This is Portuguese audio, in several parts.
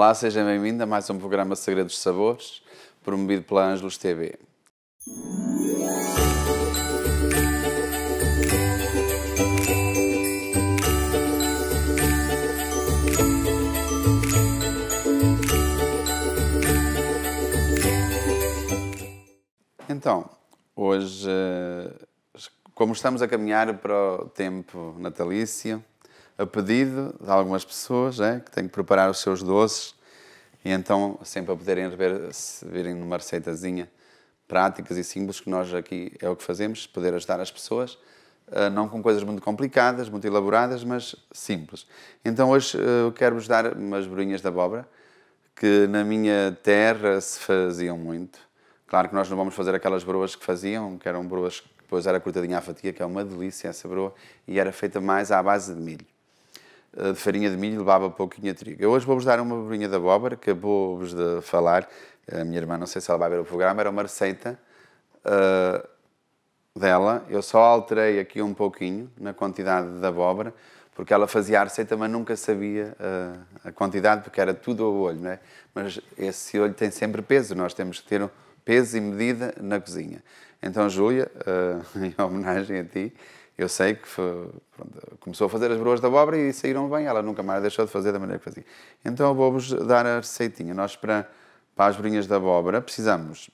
Olá, seja bem-vindo a mais um programa Segredos de Sabores, promovido pela Ângelos TV. Então, hoje, eh, como estamos a caminhar para o tempo natalício, a pedido de algumas pessoas é, que têm que preparar os seus doces e então sempre assim, a poderem ver, se virem numa receitazinha práticas e símbolos que nós aqui é o que fazemos, poder ajudar as pessoas, eh, não com coisas muito complicadas, muito elaboradas, mas simples. Então hoje eh, eu quero-vos dar umas broinhas de abóbora, que na minha terra se faziam muito. Claro que nós não vamos fazer aquelas broas que faziam, que eram broas que depois era cortadinha à fatia, que é uma delícia essa broa, e era feita mais à base de milho. Eh, de farinha de milho levava pouquinho de trigo. Eu hoje vou-vos dar uma bolinha de abóbora, que acabou vos de falar, a minha irmã, não sei se ela vai ver o programa, era uma receita uh, dela, eu só alterei aqui um pouquinho na quantidade de abóbora, porque ela fazia a receita, mas nunca sabia uh, a quantidade, porque era tudo ao olho, não é? Mas esse olho tem sempre peso, nós temos que ter um peso e medida na cozinha. Então, Júlia, uh, em homenagem a ti, eu sei que foi, pronto, começou a fazer as broas de abóbora e saíram bem, ela nunca mais deixou de fazer da maneira que fazia. Então vou-vos dar a receitinha. Nós, para, para as broinhas de abóbora, precisamos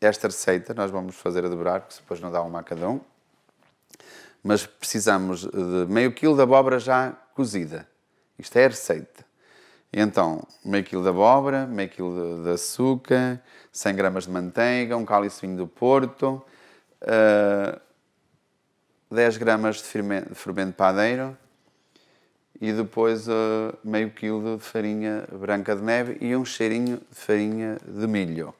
esta receita, nós vamos fazer a dobrar, porque depois não dá uma a cada um, mas precisamos de meio quilo de abóbora já cozida. Isto é a receita. Então, meio quilo de abóbora, meio quilo de, de açúcar, 100 gramas de manteiga, um cálice do Porto, eh, 10 gramas de fermento, de padeiro e depois uh, meio quilo de farinha branca de neve e um cheirinho de farinha de milho.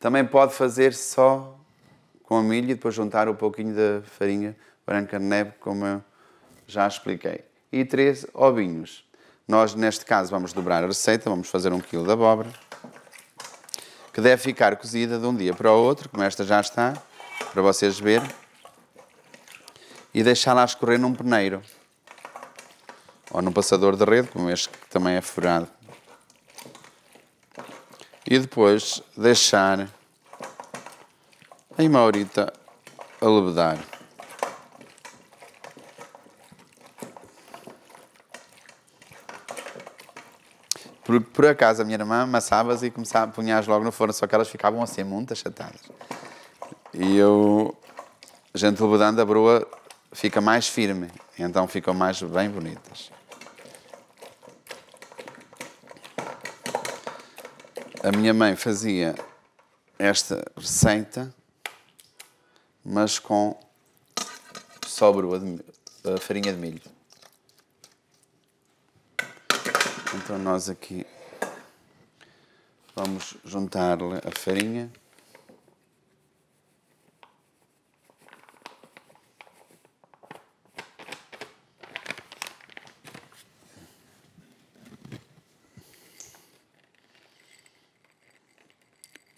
Também pode fazer só com milho e depois juntar um pouquinho da farinha branca de neve, como eu já expliquei. E três ovinhos. Nós, neste caso, vamos dobrar a receita, vamos fazer um quilo de abóbora, que deve ficar cozida de um dia para o outro, como esta já está, para vocês verem e deixá-la escorrer num peneiro ou num passador de rede, como este que também é furado. E depois deixar a Maurita a lebedar. Por, por acaso a minha irmã amassava-as e começava a punhar logo no forno, só que elas ficavam assim muito achatadas. E eu, a gente lebedando, a broa fica mais firme, então ficam mais bem bonitas. A minha mãe fazia esta receita, mas com sobro a farinha de milho. Então nós aqui vamos juntar-lhe a farinha.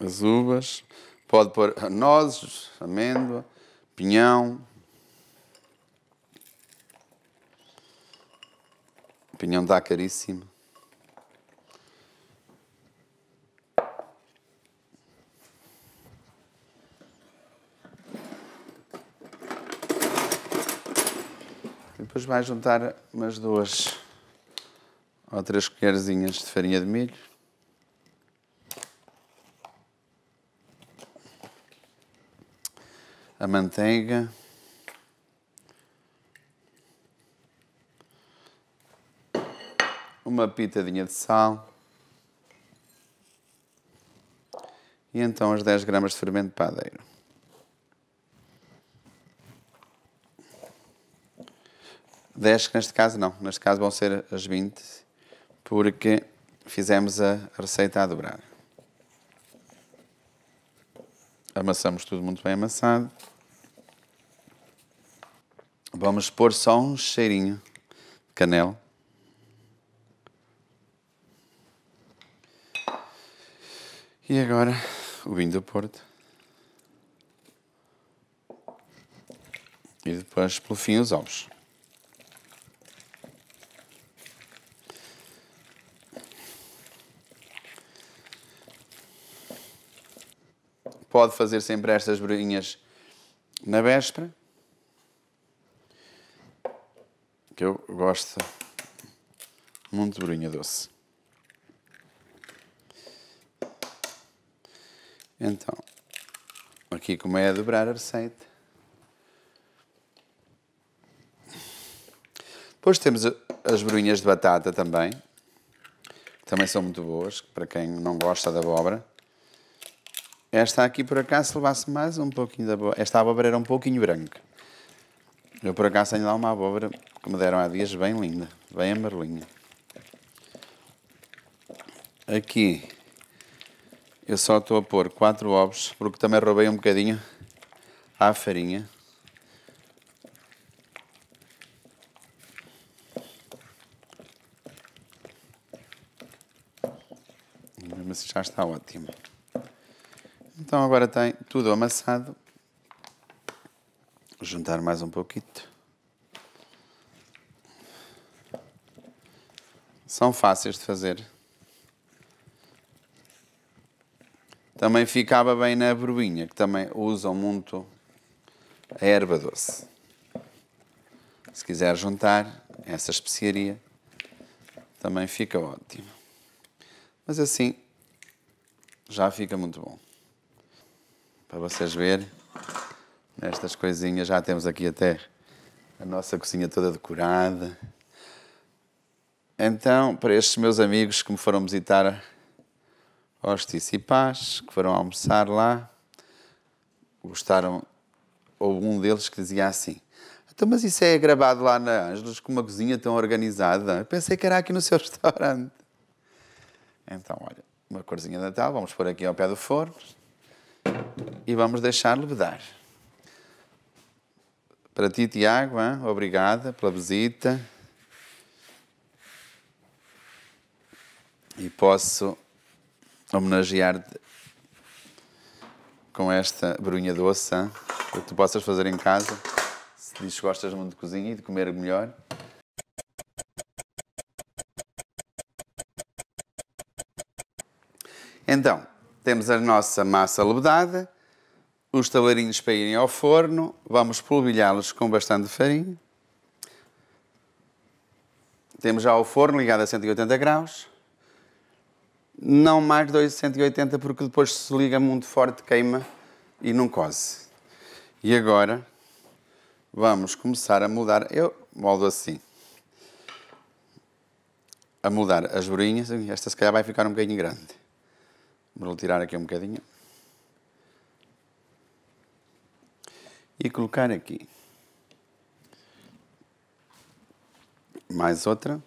as uvas, pode pôr nozes, amêndoa, pinhão. O pinhão dá caríssimo. Depois vai juntar umas duas ou três colherzinhas de farinha de milho. a manteiga. Uma pitadinha de sal. E então as 10 gramas de fermento de padeiro. Dez, neste caso não, neste caso vão ser as 20, porque fizemos a receita a dobrar amassamos tudo muito bem amassado. Vamos pôr só um cheirinho de canela. E agora o vinho do Porto. E depois, pelo fim, os ovos. pode fazer sempre estas brinhas na véspera. Que eu gosto muito de brinha doce. Então, aqui como é a dobrar a receita. Depois temos as broinhas de batata também, que também são muito boas, para quem não gosta da abóbora. Esta aqui, por acaso, levasse mais um pouquinho da abóbora. Esta abóbora era um pouquinho branca. Eu, por acaso, tenho lá uma abóbora que me deram há dias bem linda, bem amarelinha. Aqui, eu só estou a pôr quatro ovos, porque também roubei um bocadinho à farinha. Mas assim, já está ótimo. Então agora tem tudo amassado. Vou juntar mais um pouquinho. São fáceis de fazer. Também ficava bem na bruinha, que também usam muito a erva doce. Se quiser juntar essa especiaria, também fica ótimo. Mas assim já fica muito bom para vocês verem. Nestas coisinhas já temos aqui até a nossa cozinha toda decorada. Então, para estes meus amigos que me foram visitar Hostis e Paz, que foram almoçar lá, gostaram, houve um deles que dizia assim, então, mas isso é gravado lá na Ângelos com uma cozinha tão organizada? Eu pensei que era aqui no seu restaurante. Então, olha, uma corzinha de Natal, vamos pôr aqui ao pé do forno e vamos deixar-lhe vedar. Para ti, Tiago, hein? obrigada pela visita. E posso homenagear-te com esta brunha doce hein? que tu possas fazer em casa. Se dizes que gostas muito de cozinha e de comer melhor. Então, temos a nossa massa levada, os talarinhos para irem ao forno, vamos polvilhá-los com bastante farinha. Temos já o forno ligado a 180 graus. Não mais de 180 porque depois se liga muito forte, queima e não cose. E agora vamos começar a mudar. Eu moldo assim. A mudar as borinhas. Esta se calhar vai ficar um bocadinho grande. Vou tirar aqui um bocadinho. E colocar aqui. Mais outra.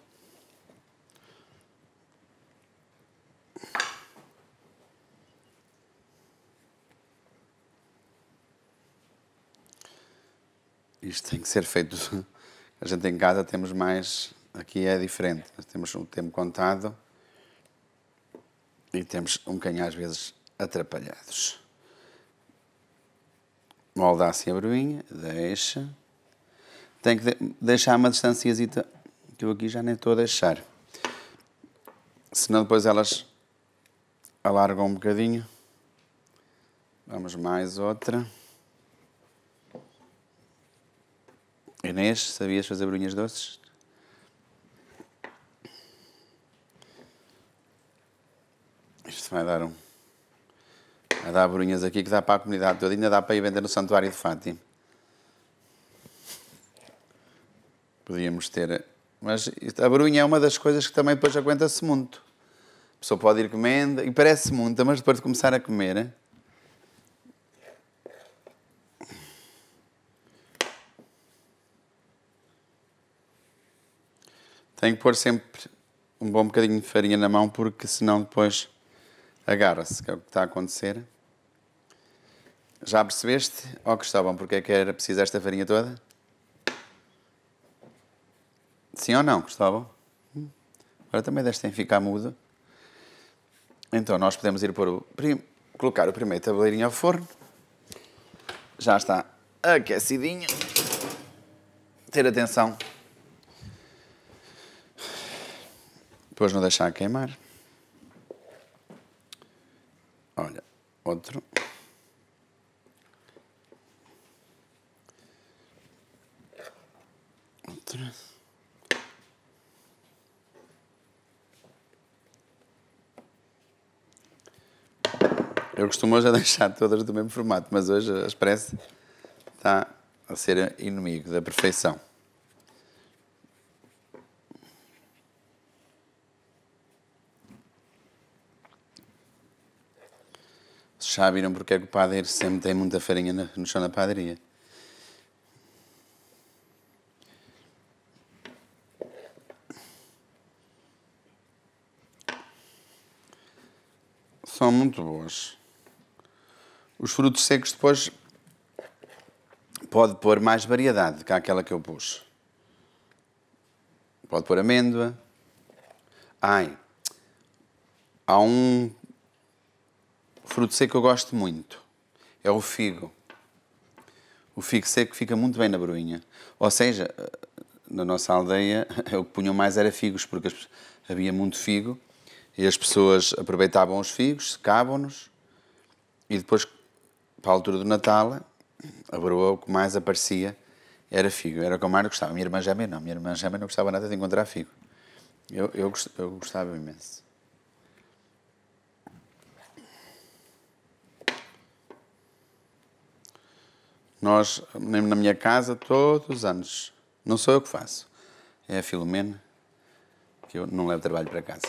Isto tem que ser feito. A gente em casa temos mais. Aqui é diferente. Nós temos o tempo contado e temos um bocadinho às vezes atrapalhados. assim a bruinha, deixa. Tem que de deixar uma distanciazita que eu aqui já nem estou a deixar. Senão depois elas alargam um bocadinho. Vamos mais outra. Inês, sabias fazer brunhas doces? vai dar um. Vai dar brunhas aqui que dá para a comunidade toda, ainda dá para ir vender no Santuário de Fátima. Podíamos ter. Mas a brunha é uma das coisas que também depois aguenta-se muito. A pessoa pode ir comendo, e parece muita, mas depois de começar a comer. Tem que pôr sempre um bom bocadinho de farinha na mão, porque senão depois Agarra-se, que é o que está a acontecer. Já percebeste, ó oh, Cristóvão, porque é que era preciso esta farinha toda? Sim ou não, Cristóvão? Hum. Agora também deste em ficar mudo. Então, nós podemos ir o prim... colocar o primeiro tabuleirinho ao forno. Já está aquecidinho. Ter atenção. Depois não deixar queimar. outro. Outro. Eu costumo já é deixar todas do mesmo formato, mas hoje a Express está a ser inimigo da perfeição. Já viram porque é que o padeiro sempre tem muita farinha no chão da padaria? São muito boas. Os frutos secos depois pode pôr mais variedade que aquela que eu pus. Pode pôr amêndoa. Ai, há um Fruto seco eu gosto muito. É o figo. O figo seco fica muito bem na bruinha Ou seja, eh, na nossa aldeia, o que punham mais era figos, porque havia muito figo e as pessoas aproveitavam os figos, secavam-nos e depois, para a altura do Natal, a broa, o que mais aparecia era figo, era o que a Mário gostava. Minha irmã já não, minha irmã já não gostava nada de encontrar figo. Eu, eu, eu gostava imenso. Nós, mesmo na minha casa, todos os anos, não sou eu que faço, é a Filomena, que eu não levo trabalho para casa.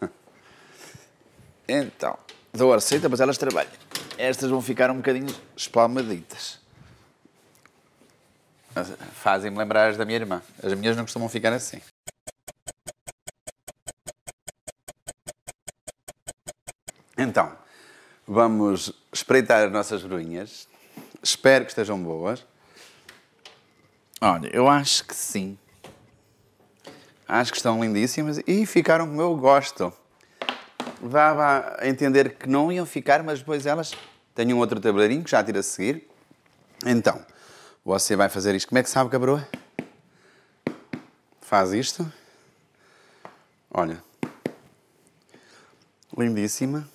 Uh... então, dou a receita, mas elas trabalham. Estas vão ficar um bocadinho espalmaditas. Eh, fazem-me lembrar as da minha irmã. As minhas não costumam ficar assim. Então, Vamos espreitar as nossas bruinhas. Espero que estejam boas. Olha, eu acho que sim. Acho que estão lindíssimas e ficaram como eu gosto. Dava a entender que não iam ficar, mas depois elas... Tenho um outro tabuleirinho que já tira a seguir. Então, você vai fazer isto. Como é que sabe, cabroa? Faz isto. Olha. Lindíssima.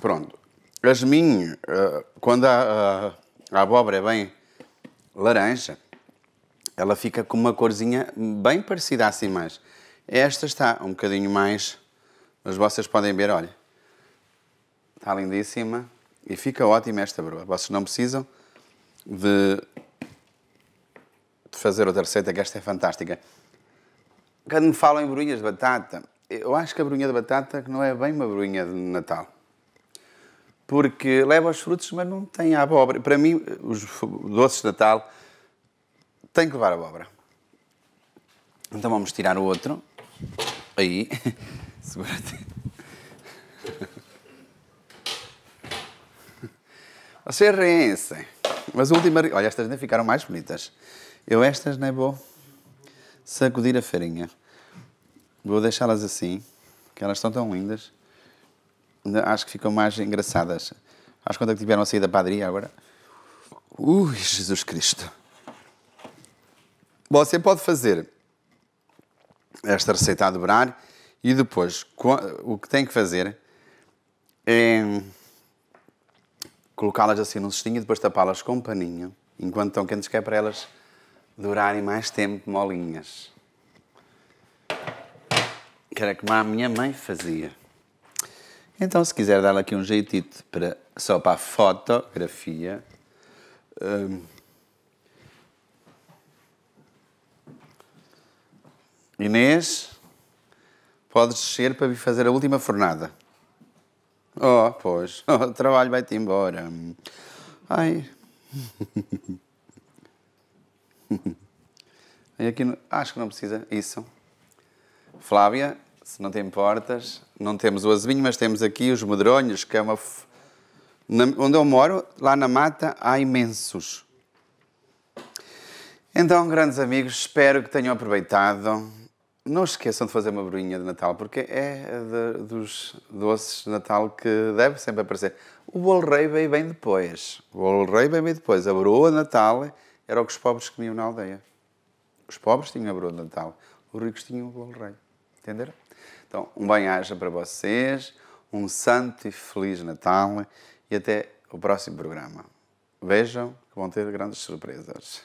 Pronto. minhas eh, quando a, a, a abóbora é bem laranja, ela fica com uma corzinha bem parecida assim mais. Esta está um bocadinho mais, mas vocês podem ver, olha. Está lindíssima e fica ótima esta broa. Vocês não precisam de, de fazer outra receita, que esta é fantástica. Quando me falam em brunhas de batata, eu acho que a brunha de batata não é bem uma brunha de Natal porque leva os frutos, mas não tem a abóbora. Para mim, os doces de Natal têm que levar abóbora. Então vamos tirar o outro. Aí. Segura-te. Vocês riem-se. Mas a última... Olha, estas ainda ficaram mais bonitas. Eu estas nem vou sacudir a farinha. Vou deixá-las assim, que elas estão tão lindas acho que ficam mais engraçadas. Acho que quando é que tiveram a da padaria agora? Ui, Jesus Cristo! Você pode fazer esta receita a dobrar e depois o que tem que fazer é colocá-las assim num cestinho e depois tapá-las com um paninho enquanto estão quentes, que é para elas durarem mais tempo molinhas. Que era como a minha mãe fazia. Então, se quiser dar aqui um jeitito para, só para a fotografia. Hum, Inês, podes descer para vir fazer a última fornada. Oh, pois, oh, o trabalho vai-te embora. Ai. aqui, acho que não precisa. Isso. Flávia, se não te importas, não temos o azevinho, mas temos aqui os medronhos, que é uma. F... Na... onde eu moro, lá na mata, há imensos. Então, grandes amigos, espero que tenham aproveitado. Não esqueçam de fazer uma bruinha de Natal, porque é de, dos doces de Natal que deve sempre aparecer. O bolo rei veio bem depois. O bolo rei veio bem depois. A broa de Natal era o que os pobres comiam na aldeia. Os pobres tinham a broa de Natal, os ricos tinham o bolo rei. Entenderam? Então, um bem-aja para vocês, um santo e feliz Natal e até o próximo programa. Vejam que vão ter grandes surpresas.